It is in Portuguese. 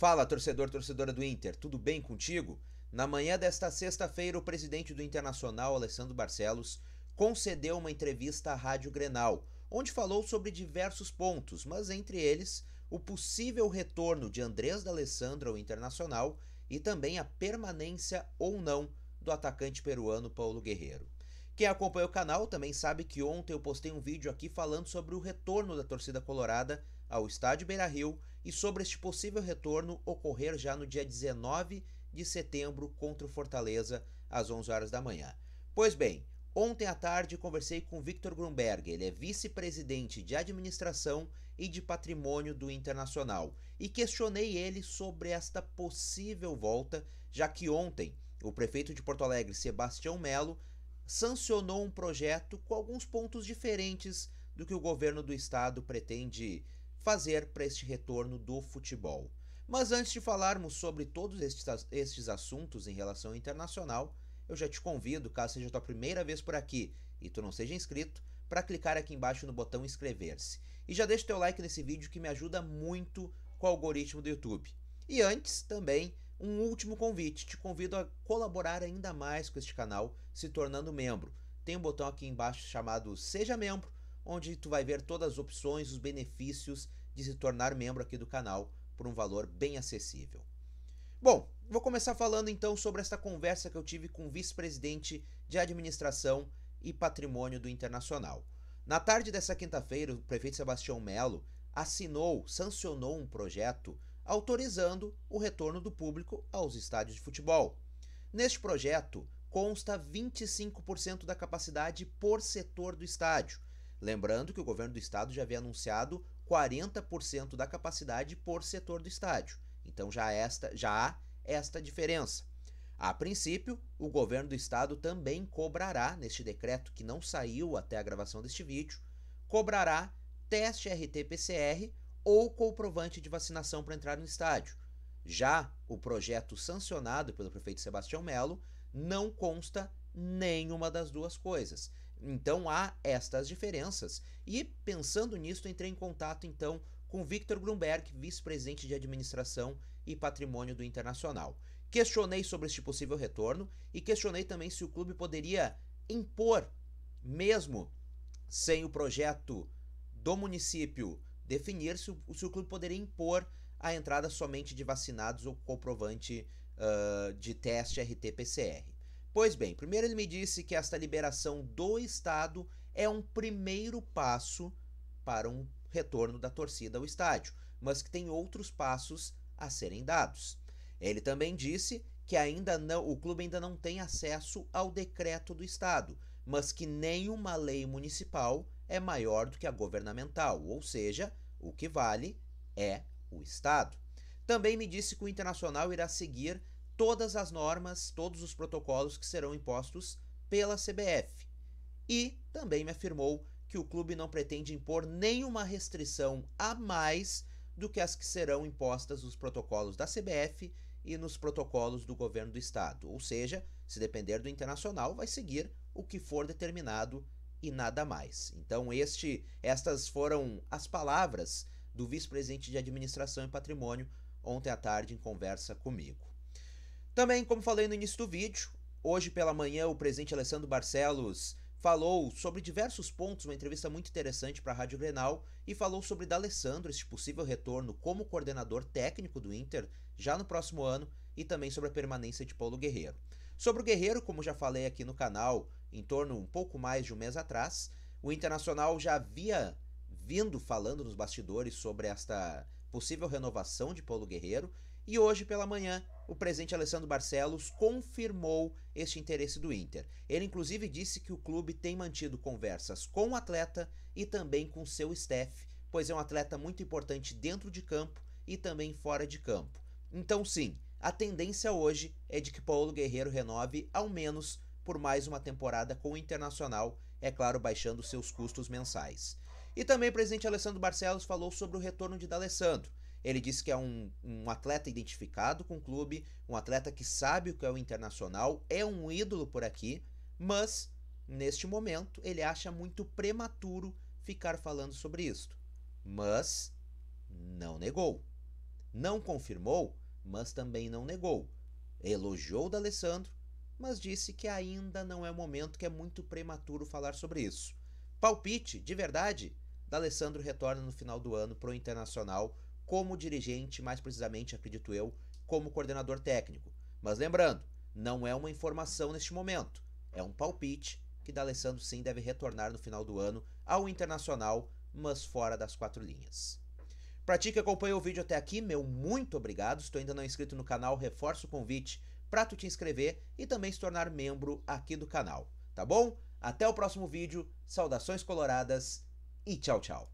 Fala, torcedor, torcedora do Inter, tudo bem contigo? Na manhã desta sexta-feira, o presidente do Internacional, Alessandro Barcelos, concedeu uma entrevista à Rádio Grenal, onde falou sobre diversos pontos, mas entre eles o possível retorno de Andrés D'Alessandro ao Internacional e também a permanência ou não do atacante peruano Paulo Guerreiro. Quem acompanha o canal também sabe que ontem eu postei um vídeo aqui falando sobre o retorno da torcida colorada ao estádio Beira-Rio e sobre este possível retorno ocorrer já no dia 19 de setembro contra o Fortaleza às 11 horas da manhã. Pois bem, ontem à tarde conversei com Victor Grunberg, ele é vice-presidente de administração e de patrimônio do Internacional, e questionei ele sobre esta possível volta, já que ontem o prefeito de Porto Alegre, Sebastião Melo, sancionou um projeto com alguns pontos diferentes do que o governo do estado pretende fazer para este retorno do futebol. Mas antes de falarmos sobre todos estes, estes assuntos em relação internacional, eu já te convido, caso seja a tua primeira vez por aqui e tu não seja inscrito, para clicar aqui embaixo no botão inscrever-se. E já deixa o teu like nesse vídeo que me ajuda muito com o algoritmo do YouTube. E antes, também, um último convite. Te convido a colaborar ainda mais com este canal, se tornando membro. Tem um botão aqui embaixo chamado Seja Membro onde tu vai ver todas as opções, os benefícios de se tornar membro aqui do canal por um valor bem acessível. Bom, vou começar falando então sobre esta conversa que eu tive com o vice-presidente de administração e patrimônio do Internacional. Na tarde dessa quinta-feira, o prefeito Sebastião Melo assinou, sancionou um projeto autorizando o retorno do público aos estádios de futebol. Neste projeto consta 25% da capacidade por setor do estádio, Lembrando que o governo do estado já havia anunciado 40% da capacidade por setor do estádio. Então já esta já há esta diferença. A princípio, o governo do estado também cobrará neste decreto que não saiu até a gravação deste vídeo, cobrará teste RT-PCR ou comprovante de vacinação para entrar no estádio. Já o projeto sancionado pelo prefeito Sebastião Melo não consta nenhuma das duas coisas. Então há estas diferenças. E pensando nisso, entrei em contato então com Victor Grunberg, vice-presidente de administração e patrimônio do Internacional. Questionei sobre este possível retorno e questionei também se o clube poderia impor, mesmo sem o projeto do município definir, se o, se o clube poderia impor a entrada somente de vacinados ou comprovante uh, de teste RT-PCR. Pois bem, primeiro ele me disse que esta liberação do Estado é um primeiro passo para um retorno da torcida ao estádio, mas que tem outros passos a serem dados. Ele também disse que ainda não, o clube ainda não tem acesso ao decreto do Estado, mas que nenhuma lei municipal é maior do que a governamental, ou seja, o que vale é o Estado. Também me disse que o Internacional irá seguir todas as normas, todos os protocolos que serão impostos pela CBF. E também me afirmou que o clube não pretende impor nenhuma restrição a mais do que as que serão impostas nos protocolos da CBF e nos protocolos do governo do estado. Ou seja, se depender do internacional, vai seguir o que for determinado e nada mais. Então, este, estas foram as palavras do vice-presidente de administração e patrimônio ontem à tarde em conversa comigo. Também, como falei no início do vídeo, hoje pela manhã o presidente Alessandro Barcelos falou sobre diversos pontos, uma entrevista muito interessante para a Rádio Grenal, e falou sobre D'Alessandro, esse possível retorno como coordenador técnico do Inter já no próximo ano, e também sobre a permanência de Paulo Guerreiro. Sobre o Guerreiro, como já falei aqui no canal, em torno um pouco mais de um mês atrás, o Internacional já havia vindo falando nos bastidores sobre esta possível renovação de Paulo Guerreiro e hoje pela manhã, o presidente Alessandro Barcelos confirmou este interesse do Inter. Ele inclusive disse que o clube tem mantido conversas com o atleta e também com seu staff, pois é um atleta muito importante dentro de campo e também fora de campo. Então sim, a tendência hoje é de que Paulo Guerreiro renove ao menos por mais uma temporada com o Internacional, é claro, baixando seus custos mensais. E também o presidente Alessandro Barcelos falou sobre o retorno de D'Alessandro. Ele disse que é um, um atleta identificado com o clube, um atleta que sabe o que é o internacional, é um ídolo por aqui, mas neste momento ele acha muito prematuro ficar falando sobre isto. Mas não negou. Não confirmou, mas também não negou. Elogiou o D'Alessandro, mas disse que ainda não é o momento, que é muito prematuro falar sobre isso. Palpite, de verdade, D'Alessandro retorna no final do ano para o Internacional como dirigente, mais precisamente, acredito eu, como coordenador técnico. Mas lembrando, não é uma informação neste momento, é um palpite que D'Alessandro sim deve retornar no final do ano ao Internacional, mas fora das quatro linhas. Para ti que acompanhou o vídeo até aqui, meu muito obrigado. Se tu ainda não é inscrito no canal, reforço o convite para tu te inscrever e também se tornar membro aqui do canal, tá bom? Até o próximo vídeo, saudações coloradas e tchau, tchau.